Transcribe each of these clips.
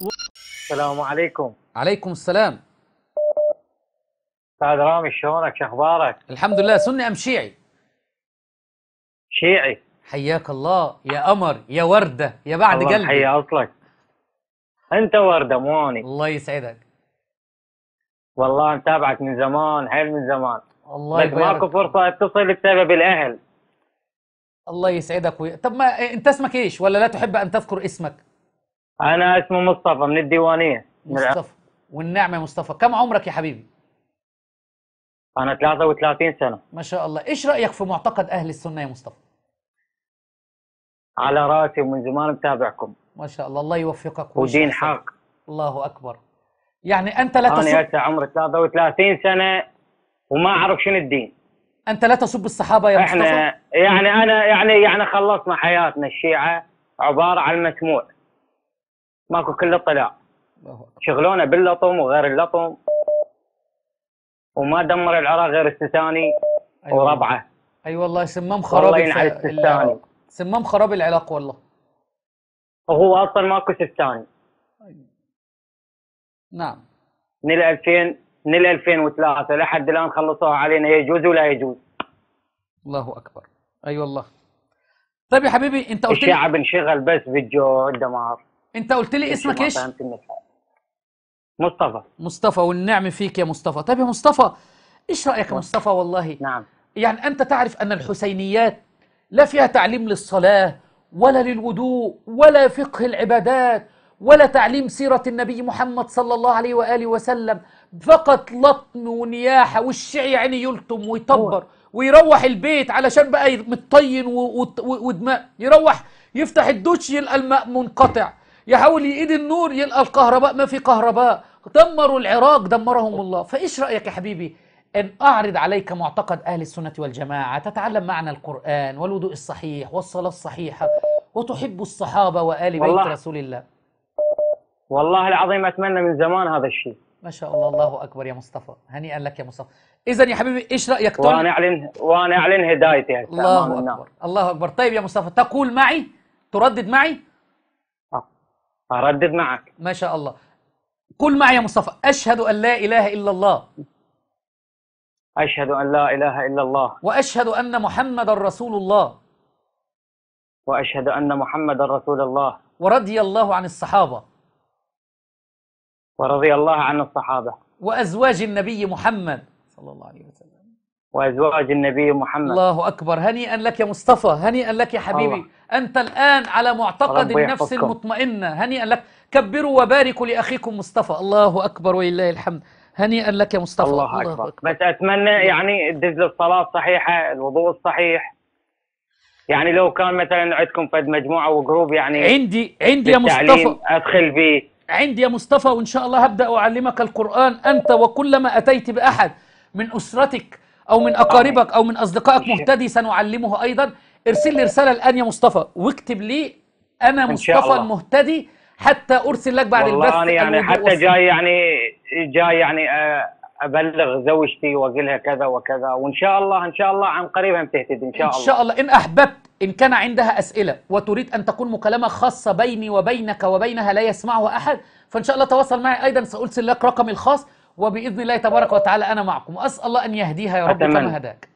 و... السلام عليكم عليكم السلام استاذ رامي شلونك شو اخبارك؟ الحمد لله سني ام شيعي؟ شيعي حياك الله يا قمر يا ورده يا بعد الله قلبي حيا اصلك انت ورده مو اني الله يسعدك والله متابعك من زمان حيل من زمان الله بس ماكو فرصه اتصل بسبب الاهل الله يسعدك وي... طب ما إيه، انت اسمك ايش ولا لا تحب ان تذكر اسمك؟ انا اسمه مصطفى من الديوانيه مصطفى والنعمه مصطفى كم عمرك يا حبيبي انا 33 سنه ما شاء الله ايش رايك في معتقد اهل السنه يا مصطفى على راسي ومن زمان متابعكم ما شاء الله الله يوفقك ودين حق الله اكبر يعني انت لا تسب انا هسه عمري 33 سنه وما إيه. اعرف شنو الدين انت لا تسب الصحابه يا احنا مصطفى احنا يعني انا يعني يعني خلصنا حياتنا الشيعه عباره عن مسموع ماكو كل اطلاع شغلونا باللطم وغير اللطم وما دمر العراق غير السيستاني أيوة وربعه اي أيوة والله سمم خراب والله ينعل السيساني سمم خراب العراق والله وهو اصلا ماكو سيستاني نعم من ال 2000 من ال 2003 لحد الان خلصوها علينا يجوز ولا يجوز الله اكبر اي أيوة والله طيب يا حبيبي انت قلت الشعب انشغل بس بالجوع والدمار انت قلت لي اسمك ايش؟ مصطفى مصطفى والنعم فيك يا مصطفى طيب يا مصطفى ايش رايك يا نعم. مصطفى والله نعم يعني انت تعرف ان الحسينيات لا فيها تعليم للصلاه ولا للوضوء ولا فقه العبادات ولا تعليم سيره النبي محمد صلى الله عليه واله وسلم فقط لطم ونياحه والشيعي يعني يلطم ويطبر ويروح البيت علشان بقى متطين ودماء يروح يفتح الدوتش يلقى الماء منقطع يحاول يقيد النور يلقى الكهرباء ما في كهرباء دمروا العراق دمرهم الله فايش رايك يا حبيبي ان اعرض عليك معتقد اهل السنه والجماعه تتعلم معنى القران والوضوء الصحيح والصلاه الصحيحه وتحب الصحابه وال بيت رسول الله والله العظيم اتمنى من زمان هذا الشيء ما شاء الله الله اكبر يا مصطفى هنيئا لك يا مصطفى اذا يا حبيبي ايش رايك تقول وانا اعلن وانا اعلن هدايتي الله نعم. اكبر الله اكبر طيب يا مصطفى تقول معي تردد معي اردد معك ما شاء الله قل معي يا مصطفى أشهد أن لا إله إلا الله أشهد أن لا إله إلا الله وأشهد أن محمد رسول الله وأشهد أن محمد رسول الله ورضي الله عن الصحابة ورضي الله عن الصحابة وأزواج النبي محمد صلى الله عليه وسلم وأزواج النبي محمد الله أكبر هنيئا لك يا مصطفى هنيئا لك يا حبيبي الله. أنت الآن على معتقد النفس المطمئنة هنيئا لك كبروا وباركوا لأخيكم مصطفى الله أكبر ولله الحمد هنيئا لك يا مصطفى الله, الله أكبر. أكبر بس أتمنى يعني تدز الصلاة صحيحة الوضوء الصحيح يعني لو كان مثلا عندكم فد مجموعة وجروب يعني عندي عندي يا مصطفى أدخل به عندي يا مصطفى وإن شاء الله هبدأ أعلمك القرآن أنت وكلما أتيت بأحد من أسرتك أو من آه. أقاربك أو من أصدقائك مهتدي سنعلمه أيضا ارسل لي رسالة الآن يا مصطفى واكتب لي أنا مصطفى المهتدي حتى أرسل لك بعد البث يعني, يعني حتى جاي يعني جاي يعني آه، ابلغ زوجتي واقول لها كذا وكذا وان شاء الله ان شاء الله عن قريب تهتدي ان شاء الله ان شاء الله ان احببت ان كان عندها اسئله وتريد ان تكون مكالمه خاصه بيني وبينك وبينها لا يسمعها احد فان شاء الله تواصل معي ايضا سارسل لك رقمي الخاص وباذن الله تبارك وتعالى انا معكم اسال الله ان يهديها يا رب كما هداك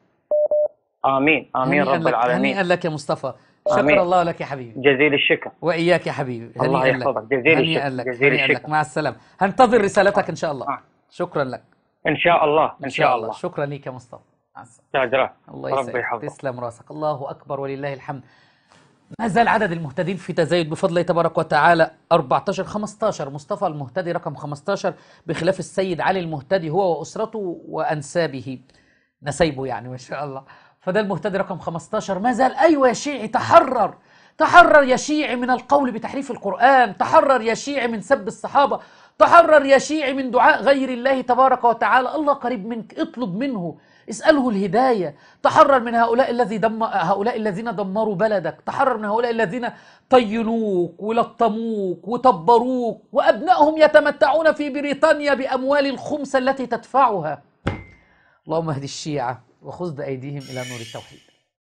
امين امين رب لك. العالمين هنيئا لك يا مصطفى شكر آمين. الله لك يا حبيبي جزيل الشكر واياك يا حبيبي الله يحفظك جزيل الشكر هنيئا لك جزيل هنيئا لك. مع السلامه هنتظر رسالتك ان شاء الله آه. شكرا لك ان شاء الله ان, شاء, الله. الله شكرا لك يا مصطفى الله يسعدك تسلم راسك الله اكبر ولله الحمد ما زال عدد المهتدين في تزايد بفضل الله تبارك وتعالى 14 15 مصطفى المهتدي رقم 15 بخلاف السيد علي المهتدي هو واسرته وانسابه نسيبه يعني ما شاء الله فده المهتدي رقم 15 ما زال ايوه يا شيعي تحرر تحرر يا شيعي من القول بتحريف القرآن تحرر يا شيعي من سب الصحابة تحرر يا شيعي من دعاء غير الله تبارك وتعالى الله قريب منك اطلب منه اسأله الهداية تحرر من هؤلاء الذي دم هؤلاء الذين دمروا بلدك تحرر من هؤلاء الذين طينوك ولطموك وطبروك وأبنائهم يتمتعون في بريطانيا بأموال الخمسة التي تدفعها اللهم اهد الشيعة وخذ بأيديهم إلى نور التوحيد